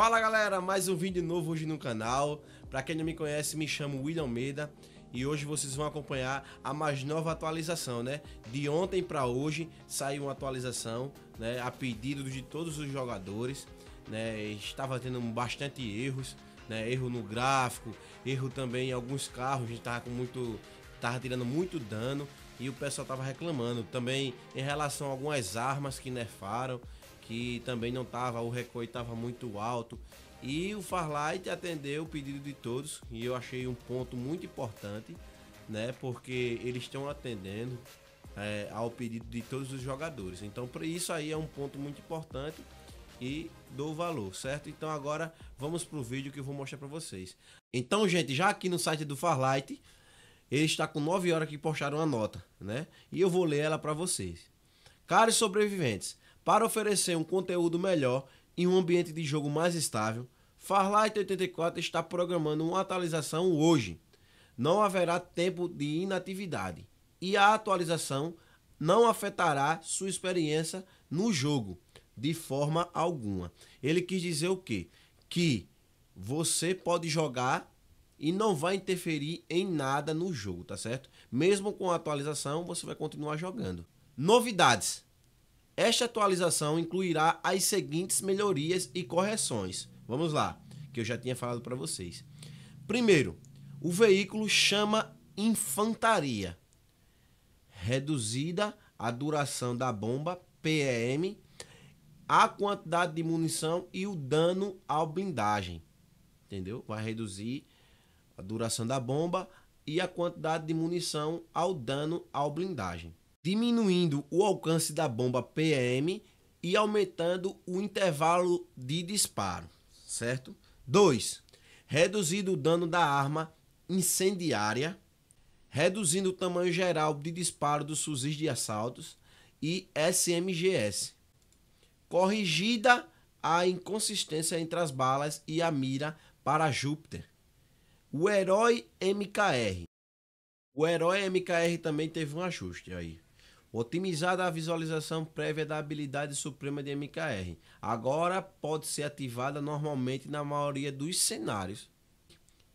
Fala galera, mais um vídeo novo hoje no canal. Para quem não me conhece, me chamo William Meda e hoje vocês vão acompanhar a mais nova atualização, né? De ontem para hoje saiu uma atualização, né, a pedido de todos os jogadores, né? Estava tendo bastante erros, né? Erro no gráfico, erro também em alguns carros, a gente tava com muito tava tirando muito dano e o pessoal tava reclamando. Também em relação a algumas armas que nerfaram, que também não tava, o recoil tava muito alto. E o Farlight atendeu o pedido de todos e eu achei um ponto muito importante, né? Porque eles estão atendendo é, ao pedido de todos os jogadores. Então, para isso aí é um ponto muito importante e dou valor, certo? Então agora vamos pro vídeo que eu vou mostrar para vocês. Então, gente, já aqui no site do Farlight, ele está com 9 horas que postaram uma nota, né? E eu vou ler ela para vocês. Caros sobreviventes, para oferecer um conteúdo melhor e um ambiente de jogo mais estável, Farlight 84 está programando uma atualização hoje. Não haverá tempo de inatividade e a atualização não afetará sua experiência no jogo de forma alguma. Ele quis dizer o quê? Que você pode jogar e não vai interferir em nada no jogo, tá certo? Mesmo com a atualização, você vai continuar jogando. Novidades. Esta atualização incluirá as seguintes melhorias e correções. Vamos lá, que eu já tinha falado para vocês. Primeiro, o veículo chama infantaria, reduzida a duração da bomba PEM, a quantidade de munição e o dano ao blindagem. Entendeu? Vai reduzir a duração da bomba e a quantidade de munição ao dano ao blindagem, diminuindo o alcance da bomba PM e aumentando o intervalo de disparo, certo? 2. Reduzido o dano da arma incendiária, reduzindo o tamanho geral de disparo dos fuzis de assaltos e SMGS. Corrigida a inconsistência entre as balas e a mira para Júpiter, o Herói MKR. O Herói MKR também teve um ajuste aí. Otimizada a visualização prévia da habilidade suprema de MKR. Agora pode ser ativada normalmente na maioria dos cenários.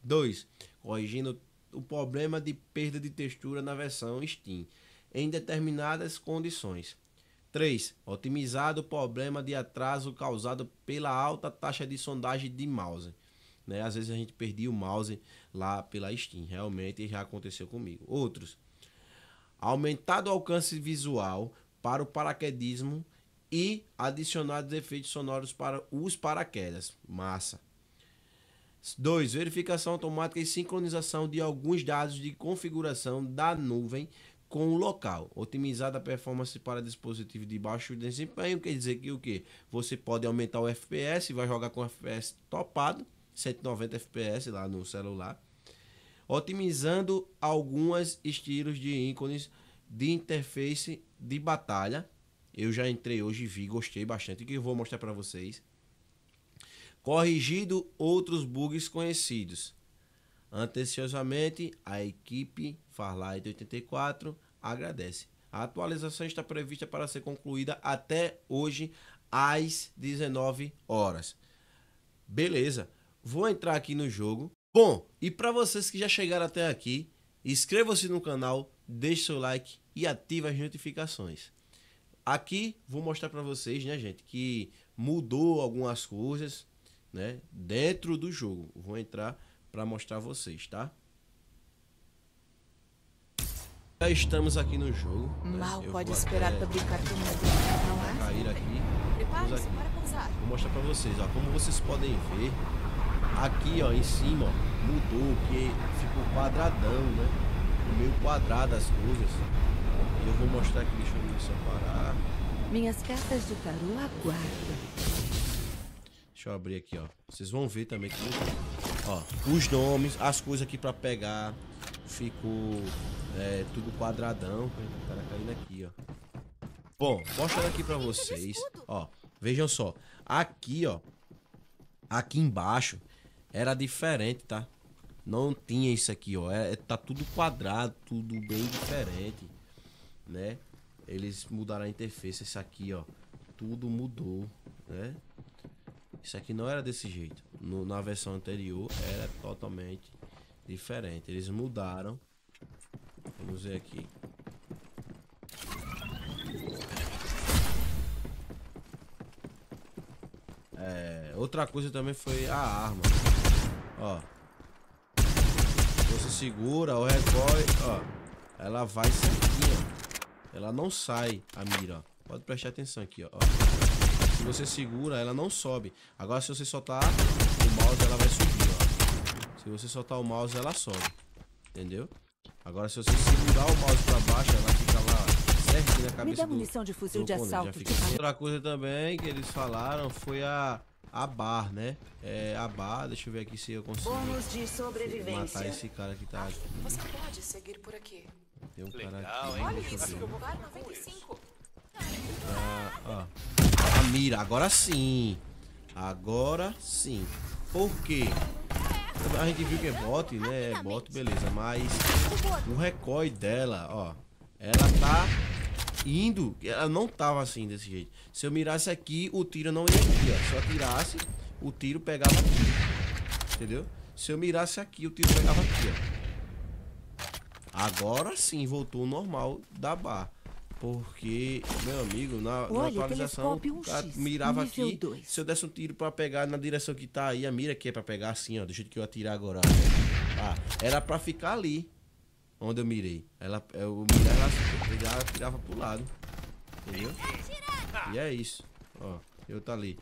2. Corrigindo o problema de perda de textura na versão Steam em determinadas condições. 3. Otimizado o problema de atraso causado pela alta taxa de sondagem de mouse. Né? Às vezes a gente perdia o mouse lá pela Steam, realmente já aconteceu comigo. Outros, aumentado o alcance visual para o paraquedismo e adicionados efeitos sonoros para os paraquedas. Massa. 2. Verificação automática e sincronização de alguns dados de configuração da nuvem com o local. Otimizada a performance para dispositivos de baixo desempenho. Quer dizer que o que? Você pode aumentar o FPS, vai jogar com o FPS topado. 190 fps lá no celular, otimizando alguns estilos de ícones de interface de batalha. Eu já entrei hoje e vi, gostei bastante, que eu vou mostrar para vocês. Corrigido outros bugs conhecidos. Anteciosamente, a equipe Farlight 84 agradece. A atualização está prevista para ser concluída até hoje às 19 horas. Beleza. Vou entrar aqui no jogo. Bom, e para vocês que já chegaram até aqui, inscreva-se no canal, deixe seu like e ative as notificações. Aqui vou mostrar para vocês, né, gente, que mudou algumas coisas, né, dentro do jogo. Vou entrar para mostrar a vocês, tá? Já estamos aqui no jogo. Né. Mal pode esperar para brincar com é? Cair aqui. Vou mostrar para vocês, ó, como vocês podem ver. Aqui, ó, em cima, mudou, que ficou quadradão, né? Meio quadrado as coisas. Eu vou mostrar aqui, deixa eu me separar. Minhas cartas de tarô aguardam. Deixa eu abrir aqui, ó. Vocês vão ver também que... Ó, os nomes, as coisas aqui para pegar. Ficou é, tudo quadradão. tá cara caindo aqui, ó. Bom, mostrando aqui para vocês. Ó, vejam só. Aqui, ó. Aqui embaixo era diferente, tá? Não tinha isso aqui, ó. É, é, tá tudo quadrado, tudo bem diferente, né? Eles mudaram a interface, isso aqui, ó. Tudo mudou, né? Isso aqui não era desse jeito. No, na versão anterior era totalmente diferente. Eles mudaram. Vamos ver aqui. É, outra coisa também foi a arma. Ó. Você segura o recoil, ó. Ela vai aqui, ó. Ela não sai a mira, ó. Pode prestar atenção aqui, ó. Se você segura, ela não sobe. Agora se você soltar o mouse, ela vai subir, ó. Se você soltar o mouse, ela sobe. Entendeu? Agora se você segurar o mouse pra baixo, ela fica lá certinho na cabeça Me dá munição do, de fuzil de assalto. Outra coisa também que eles falaram foi a a bar, né? É, a bar, deixa eu ver aqui se eu consigo matar esse cara que tá aqui. Você pode seguir por aqui. Tem um Legal, cara aqui. Olha isso, eu ver. 95. Ah, ó. A ah, mira, agora sim. Agora sim. Por quê? A gente viu que é bot, né? É bot, beleza. Mas o recorte dela, ó. Ela tá indo, ela não tava assim desse jeito. Se eu mirasse aqui, o tiro não ia aqui, ó. Se eu atirasse, o tiro pegava aqui. Entendeu? Se eu mirasse aqui, o tiro pegava aqui, ó. Agora sim voltou o normal da barra. Porque, meu amigo, na, Olha, na atualização, mirava aqui. Se eu desse um tiro pra pegar na direção que tá aí, a mira que é pra pegar assim, ó. Do jeito que eu atirar agora. Ah, era pra ficar ali onde eu mirei. Ela, eu mirava, ela, ela tirava pro lado. Entendeu? E é isso. Ó, eu tá ali.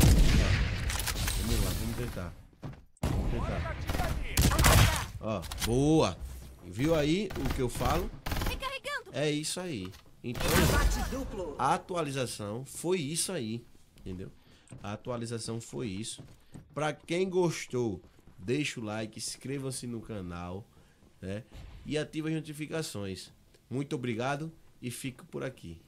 Ó, vamos lá, vamos tentar. Vamos tentar. Ó, boa. Viu aí o que eu falo? É isso aí. Então, a atualização foi isso aí. Entendeu? A atualização foi isso. Pra quem gostou, deixa o like, inscreva-se no canal. Né? e ative as notificações. Muito obrigado e fico por aqui.